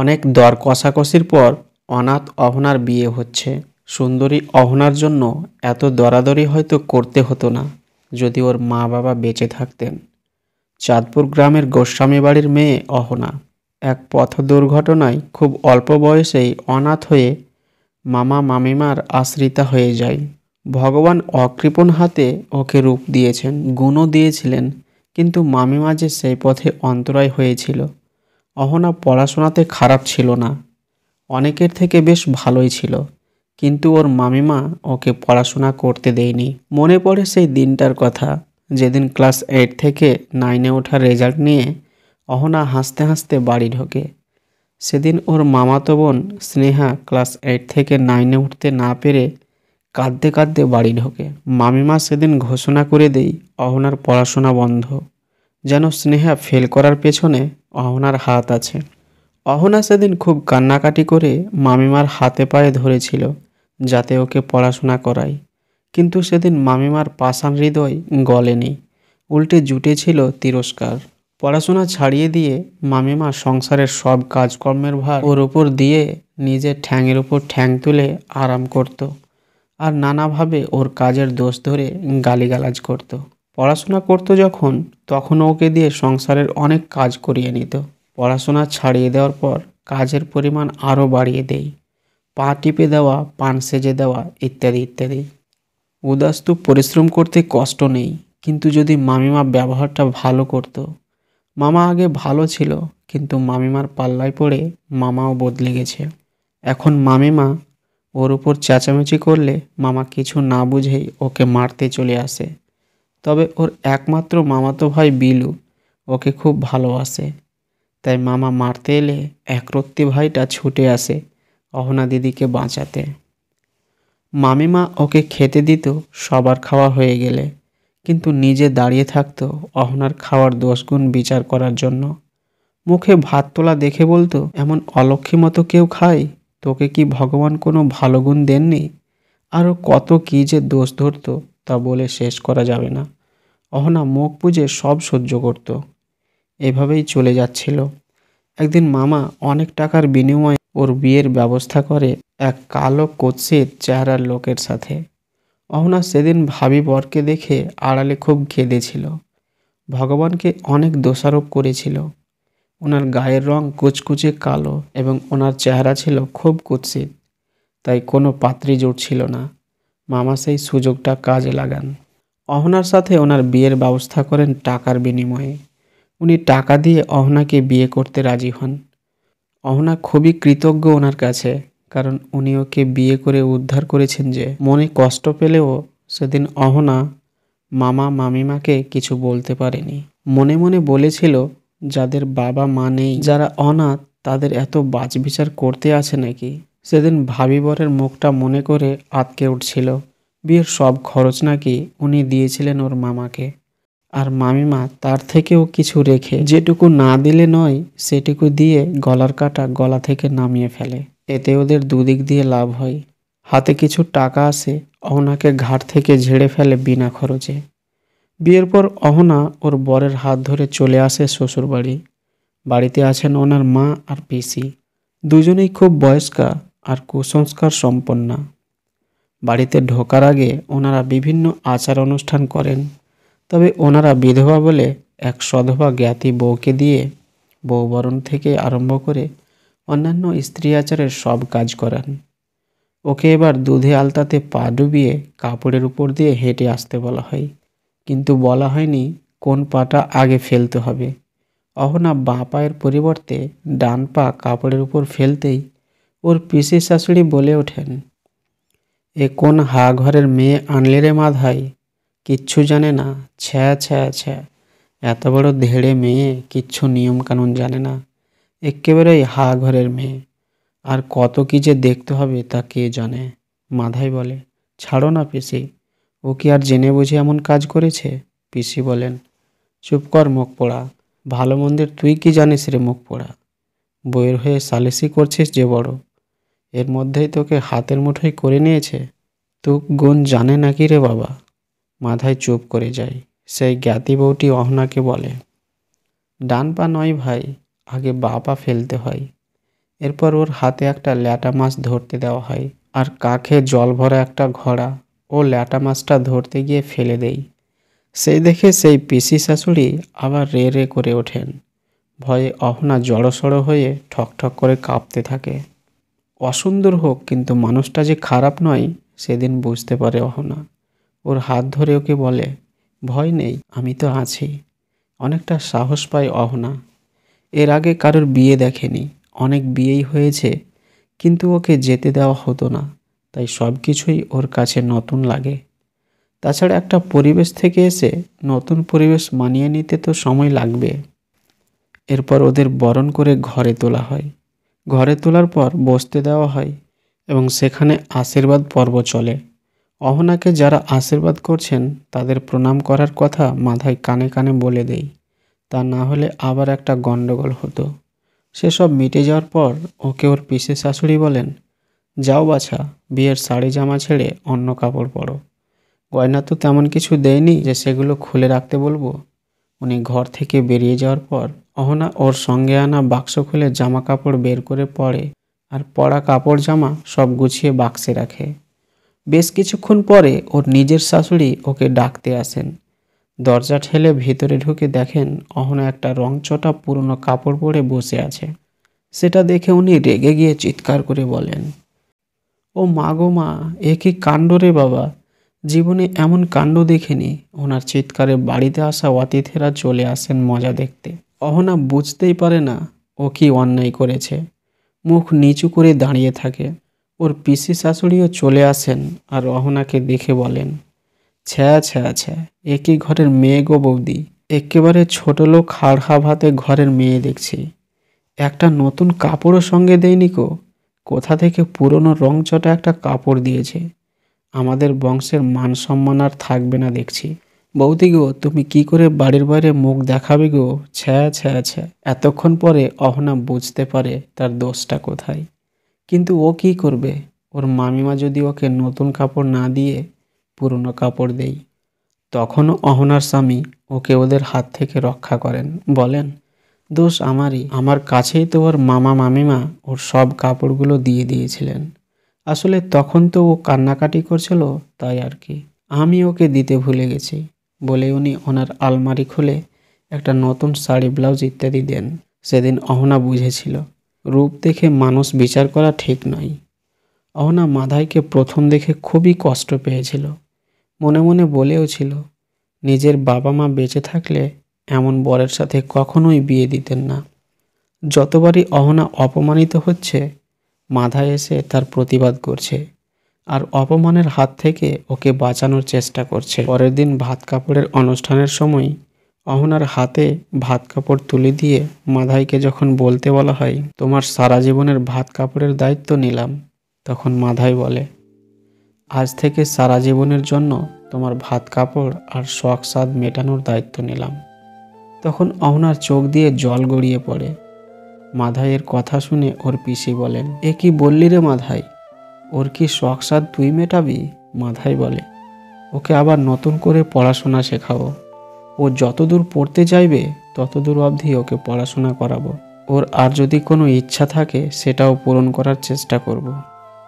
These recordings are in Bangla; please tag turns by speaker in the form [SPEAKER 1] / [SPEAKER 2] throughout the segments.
[SPEAKER 1] অনেক দর কষাকষির পর অনাথ অহনার বিয়ে হচ্ছে সুন্দরী অহনার জন্য এত দরাদরি হয়তো করতে হতো না যদি ওর মা বাবা বেঁচে থাকতেন চাঁদপুর গ্রামের গোস্বামী বাড়ির মেয়ে অহনা এক পথ দুর্ঘটনায় খুব অল্প বয়সেই অনাথ হয়ে মামা মামিমার আশ্রিতা হয়ে যায় ভগবান অকৃপণ হাতে ওকে রূপ দিয়েছেন গুণও দিয়েছিলেন কিন্তু মামিমা যে সেই পথে অন্তরায় হয়েছিল অহনা পড়াশোনাতে খারাপ ছিল না অনেকের থেকে বেশ ভালোই ছিল কিন্তু ওর মামিমা ওকে পড়াশোনা করতে দেয়নি মনে পড়ে সেই দিনটার কথা যেদিন ক্লাস এইট থেকে নাইনে ওঠার রেজাল্ট নিয়ে অহনা হাসতে হাসতে বাড়ি ঢোকে সেদিন ওর মামাতো বোন স্নেহা ক্লাস এইট থেকে নাইনে উঠতে না পেরে কাঁদতে কাঁদতে বাড়ি ঢোকে মামিমা সেদিন ঘোষণা করে দেই অহনার পড়াশোনা বন্ধ যেন স্নেহা ফেল করার পেছনে অহনার হাত আছে অহনা সেদিন খুব কান্নাকাটি করে মামিমার হাতে পায়ে ধরেছিল যাতে ওকে পড়াশোনা করায় কিন্তু সেদিন মামিমার পাষাণ হৃদয় গলেনি উল্টে জুটেছিল তিরস্কার পড়াশোনা ছাড়িয়ে দিয়ে মামিমা সংসারের সব কাজকর্মের ভার ওর উপর দিয়ে নিজের ঠ্যাংয়ের উপর ঠ্যাং তুলে আরাম করত আর নানাভাবে ওর কাজের দোষ ধরে গালিগালাজ করতো পড়াশোনা করতো যখন তখন ওকে দিয়ে সংসারের অনেক কাজ করিয়ে নিত পড়াশোনা ছাড়িয়ে দেওয়ার পর কাজের পরিমাণ আরও বাড়িয়ে দেই পা টিপে দেওয়া পান সেজে দেওয়া ইত্যাদি ইত্যাদি উদাস্তু পরিশ্রম করতে কষ্ট নেই কিন্তু যদি মামিমা ব্যবহারটা ভালো করতো মামা আগে ভালো ছিল কিন্তু মামিমার পাল্লায় পড়ে মামাও বদলে গেছে এখন মামিমা ওর উপর চেঁচামেচি করলে মামা কিছু না বুঝেই ওকে মারতে চলে আসে তবে ওর একমাত্র মামাতো ভাই বিলু ওকে খুব ভালোবাসে তাই মামা মারতে এলে একরত্তি ভাইটা ছুটে আসে অহনা দিদিকে বাঁচাতে মামিমা ওকে খেতে দিত সবার খাওয়া হয়ে গেলে কিন্তু নিজে দাঁড়িয়ে থাকত অহনার খাওয়ার দোষগুণ বিচার করার জন্য মুখে ভাত তোলা দেখে বলতো এমন অলক্ষী মতো কেউ খায় তোকে কি ভগবান কোনো ভালো গুণ দেননি আরও কত কী যে দোষ ধরত তা বলে শেষ করা যাবে না অহনা মুখ বুঝে সব সহ্য করত এভাবেই চলে যাচ্ছিল একদিন মামা অনেক টাকার বিনিময়ে ওর বিয়ের ব্যবস্থা করে এক কালো কচ্ছিত চেহারার লোকের সাথে অহনা সেদিন ভাবি বরকে দেখে আড়ালে খুব খেদেছিল ভগবানকে অনেক দোষারোপ করেছিল ওনার গায়ের রং কুচকুচে কালো এবং ওনার চেহারা ছিল খুব কুৎসিত তাই কোনো পাত্রী ছিল না মামা সেই সুযোগটা কাজে লাগান অহনার সাথে ওনার বিয়ের ব্যবস্থা করেন টাকার বিনিময়ে উনি টাকা দিয়ে অহনাকে বিয়ে করতে রাজি হন অহনা খুবই কৃতজ্ঞ ওনার কাছে কারণ উনি ওকে বিয়ে করে উদ্ধার করেছেন যে মনে কষ্ট পেলেও সেদিন অহনা মামা মামিমাকে কিছু বলতে পারেনি মনে মনে বলেছিল যাদের বাবা মা নেই যারা অনাথ তাদের এত বাজ বিচার করতে আছে নাকি সেদিন ভাবিবরের মুখটা মনে করে আতকে উঠছিল বিয়ের সব খরচ নাকি উনি দিয়েছিলেন ওর মামাকে আর মামিমা তার থেকেও কিছু রেখে যেটুকু না দিলে নয় সেটুকু দিয়ে গলার কাটা গলা থেকে নামিয়ে ফেলে এতে ওদের দুদিক দিয়ে লাভ হয় হাতে কিছু টাকা আসে অহনাকে ঘাট থেকে ঝেড়ে ফেলে বিনা খরচে বিয়ের পর অহনা ওর বরের হাত ধরে চলে আসে শ্বশুরবাড়ি বাড়িতে আছেন ওনার মা আর পিসি দুজনেই খুব বয়স্কা আর কুসংস্কার সম্পন্না বাড়িতে ঢোকার আগে ওনারা বিভিন্ন আচার অনুষ্ঠান করেন তবে ওনারা বিধবা বলে এক সধবা জ্ঞাতি বউকে দিয়ে বউবরণ থেকে আরম্ভ করে অন্যান্য স্ত্রী আচারের সব কাজ করান ওকে এবার দুধে আলতাতে পা ডুবিয়ে কাপড়ের উপর দিয়ে হেঁটে আসতে বলা হয় কিন্তু বলা হয়নি কোন পাটা আগে ফেলতে হবে অহনা বাঁ পায়ের পরিবর্তে ডান পা কাপড়ের উপর ফেলতেই ওর পিসি শাশুড়ি বলে ওঠেন এ কোন হা ঘরের মেয়ে আনলে রে মাধাই কিচ্ছু জানে না ছ্যা ছ্যা ছ্যা এত বড় ধেড়ে মেয়ে কিচ্ছু নিয়ম কানুন জানে না একেবারেই হা ঘরের মেয়ে আর কত কি যে দেখতে হবে তা কে জানে মাধাই বলে ছাড়ো না পিসি ও কি আর জেনে বুঝে এমন কাজ করেছে পিসি বলেন চুপ কর মুখ পোড়া ভালো মন্দির তুই কি জানিস রে মুখ পোড়া বইয়ের হয়ে সালেসি করছিস যে বড় এর মধ্যেই তোকে হাতের মুঠোয় করে নিয়েছে তুক গুণ জানে নাকি রে বাবা মাথায় চুপ করে যায় সেই জ্ঞাতি বউটি অহনাকে বলে ডান পা নয় ভাই আগে বা পা ফেলতে হয় এরপর ওর হাতে একটা ল্যাটা মাছ ধরতে দেওয়া হয় আর কাখে জল ভরা একটা ঘোড়া ও ল্যাটা মাছটা ধরতে গিয়ে ফেলে দেই সেই দেখে সেই পিসি শাশুড়ি আবার রে রে করে ওঠেন ভয়ে অহনা জড়সড় হয়ে ঠকঠক করে কাঁপতে থাকে অসুন্দর হোক কিন্তু মানুষটা যে খারাপ নয় সেদিন বুঝতে পারে অহনা ওর হাত ধরে ওকে বলে ভয় নেই আমি তো আছি অনেকটা সাহস পায় অহনা এর আগে কারোর বিয়ে দেখেনি অনেক বিয়েই হয়েছে কিন্তু ওকে যেতে দেওয়া হতো না তাই সব কিছুই ওর কাছে নতুন লাগে তাছাড়া একটা পরিবেশ থেকে এসে নতুন পরিবেশ মানিয়ে নিতে তো সময় লাগবে এরপর ওদের বরণ করে ঘরে তোলা হয় ঘরে তোলার পর বসতে দেওয়া হয় এবং সেখানে আশীর্বাদ পর্ব চলে অহনাকে যারা আশীর্বাদ করছেন তাদের প্রণাম করার কথা মাথায় কানে কানে বলে দেই তা না হলে আবার একটা গণ্ডগোল হতো সেসব মিটে যাওয়ার পর ওকে ওর পিসে শাশুড়ি বলেন যাও বাছা বিয়ের শাড়ি জামা ছেড়ে অন্য কাপড় পরো গয়না তো তেমন কিছু দেয়নি যে সেগুলো খুলে রাখতে বলবো উনি ঘর থেকে বেরিয়ে যাওয়ার পর অহনা ওর সঙ্গে আনা বাক্স খুলে জামা কাপড় বের করে পরে আর পড়া কাপড় জামা সব গুছিয়ে বাক্সে রাখে বেশ কিছুক্ষণ পরে ওর নিজের শাশুড়ি ওকে ডাকতে আসেন দরজা ঠেলে ভেতরে ঢুকে দেখেন অহনা একটা রংচটা পুরনো কাপড় পরে বসে আছে সেটা দেখে উনি রেগে গিয়ে চিৎকার করে বলেন ও মা গো মা এ কি কাণ্ড রে বাবা জীবনে এমন কাণ্ড দেখেনি ওনার চিৎকারে বাড়িতে আসা অতিথিরা চলে আসেন মজা দেখতে অহনা বুঝতেই পারে না ও কি অন্যায় করেছে মুখ নিচু করে দাঁড়িয়ে থাকে ওর পিসি শাশুড়িও চলে আসেন আর অহনাকে দেখে বলেন ছ্যা ছ্যা ছ্যা একই ঘরের মেয়ে গো বৌদি একেবারে ছোট লোক হাড়হা ভাতে ঘরের মেয়ে দেখছি একটা নতুন কাপড়ও সঙ্গে দেয়নি কো কোথা থেকে পুরনো চটা একটা কাপড় দিয়েছে আমাদের বংশের মান সম্মান আর থাকবে না দেখছি বৌদি গো তুমি কি করে বাড়ির বাইরে মুখ দেখাবে গো ছ্যা ছ্যা ছ্যা এতক্ষণ পরে অহনা বুঝতে পারে তার দোষটা কোথায় কিন্তু ও কি করবে ওর মামিমা যদি ওকে নতুন কাপড় না দিয়ে পুরনো কাপড় দেই তখনও অহনার স্বামী ওকে ওদের হাত থেকে রক্ষা করেন বলেন দোষ আমারই আমার কাছেই তো ওর মামা মামিমা ওর সব কাপড়গুলো দিয়ে দিয়েছিলেন আসলে তখন তো ও কান্নাকাটি করছিল তাই আর কি আমি ওকে দিতে ভুলে গেছি বলে উনি ওনার আলমারি খুলে একটা নতুন শাড়ি ব্লাউজ ইত্যাদি দেন সেদিন অহনা বুঝেছিল রূপ দেখে মানুষ বিচার করা ঠিক নয় অহনা মাধাইকে প্রথম দেখে খুবই কষ্ট পেয়েছিল মনে মনে বলেও ছিল নিজের বাবা মা বেঁচে থাকলে এমন বরের সাথে কখনোই বিয়ে দিতেন না যতবারই অহনা অপমানিত হচ্ছে মাধায় এসে তার প্রতিবাদ করছে আর অপমানের হাত থেকে ওকে বাঁচানোর চেষ্টা করছে পরের দিন ভাত কাপড়ের অনুষ্ঠানের সময় অহনার হাতে ভাত কাপড় তুলে দিয়ে মাধাইকে যখন বলতে বলা হয় তোমার সারা জীবনের ভাত কাপড়ের দায়িত্ব নিলাম তখন মাধাই বলে আজ থেকে সারা জীবনের জন্য তোমার ভাত কাপড় আর শখ স্বাদ মেটানোর দায়িত্ব নিলাম তখন অহনার চোখ দিয়ে জল গড়িয়ে পড়ে মাধাইয়ের কথা শুনে ওর পিসি বলেন এ কি বললি রে মাধাই ওর কি শখ সাদ তুই মেটাবি মাথায় বলে ওকে আবার নতুন করে পড়াশোনা শেখাবো ও যতদূর পড়তে চাইবে ততদূর অবধি ওকে পড়াশোনা করাবো ওর আর যদি কোনো ইচ্ছা থাকে সেটাও পূরণ করার চেষ্টা করব।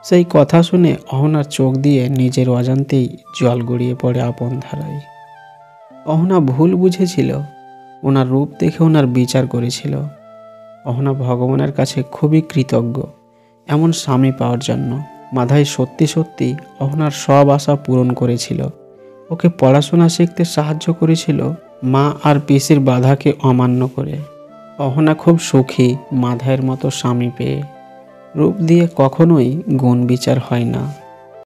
[SPEAKER 1] সেই কথা শুনে অহনার চোখ দিয়ে নিজের অজান্তেই জল গড়িয়ে পড়ে আপন ধারায় অহনা ভুল বুঝেছিল ওনার রূপ দেখে ওনার বিচার করেছিল অহনা ভগবানের কাছে খুবই কৃতজ্ঞ এমন স্বামী পাওয়ার জন্য মাধাই সত্যি সত্যি অহনার সব আশা পূরণ করেছিল ওকে পড়াশোনা শিখতে সাহায্য করেছিল মা আর পিসির বাধাকে অমান্য করে অহনা খুব সুখী মাধায়ের মতো স্বামী পেয়ে রূপ দিয়ে কখনোই গুণ বিচার হয় না